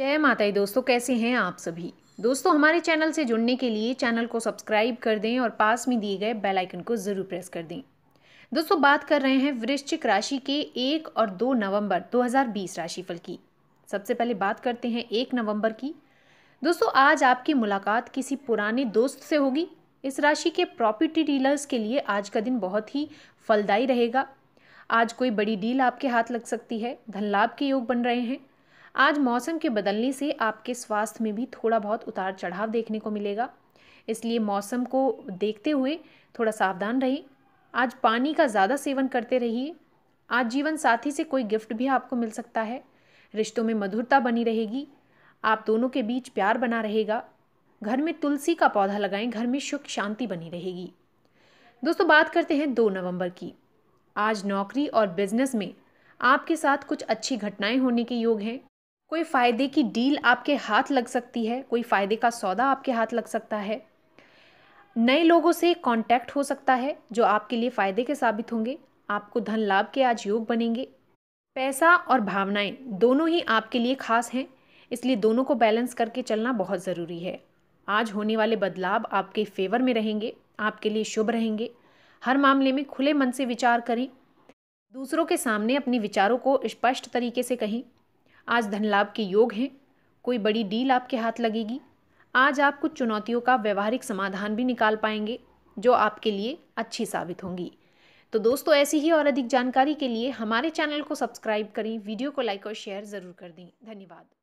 जय माता दोस्तों कैसे हैं आप सभी दोस्तों हमारे चैनल से जुड़ने के लिए चैनल को सब्सक्राइब कर दें और पास में दिए गए बेल आइकन को ज़रूर प्रेस कर दें दोस्तों बात कर रहे हैं वृश्चिक राशि के एक और दो नवंबर 2020 राशिफल की सबसे पहले बात करते हैं एक नवंबर की दोस्तों आज आपकी मुलाकात किसी पुराने दोस्त से होगी इस राशि के प्रॉपर्टी डीलर्स के लिए आज का दिन बहुत ही फलदायी रहेगा आज कोई बड़ी डील आपके हाथ लग सकती है धन लाभ के योग बन रहे हैं आज मौसम के बदलने से आपके स्वास्थ्य में भी थोड़ा बहुत उतार चढ़ाव देखने को मिलेगा इसलिए मौसम को देखते हुए थोड़ा सावधान रहें आज पानी का ज़्यादा सेवन करते रहिए आज जीवन साथी से कोई गिफ्ट भी आपको मिल सकता है रिश्तों में मधुरता बनी रहेगी आप दोनों के बीच प्यार बना रहेगा घर में तुलसी का पौधा लगाएं घर में सुख शांति बनी रहेगी दोस्तों बात करते हैं दो नवंबर की आज नौकरी और बिजनेस में आपके साथ कुछ अच्छी घटनाएं होने के योग हैं कोई फ़ायदे की डील आपके हाथ लग सकती है कोई फ़ायदे का सौदा आपके हाथ लग सकता है नए लोगों से कांटेक्ट हो सकता है जो आपके लिए फ़ायदे के साबित होंगे आपको धन लाभ के आज योग बनेंगे पैसा और भावनाएं दोनों ही आपके लिए खास हैं इसलिए दोनों को बैलेंस करके चलना बहुत ज़रूरी है आज होने वाले बदलाव आपके फेवर में रहेंगे आपके लिए शुभ रहेंगे हर मामले में खुले मन से विचार करें दूसरों के सामने अपने विचारों को स्पष्ट तरीके से कहें आज धन लाभ के योग हैं कोई बड़ी डील आपके हाथ लगेगी आज आप कुछ चुनौतियों का व्यवहारिक समाधान भी निकाल पाएंगे जो आपके लिए अच्छी साबित होंगी तो दोस्तों ऐसी ही और अधिक जानकारी के लिए हमारे चैनल को सब्सक्राइब करें वीडियो को लाइक और शेयर ज़रूर कर दें धन्यवाद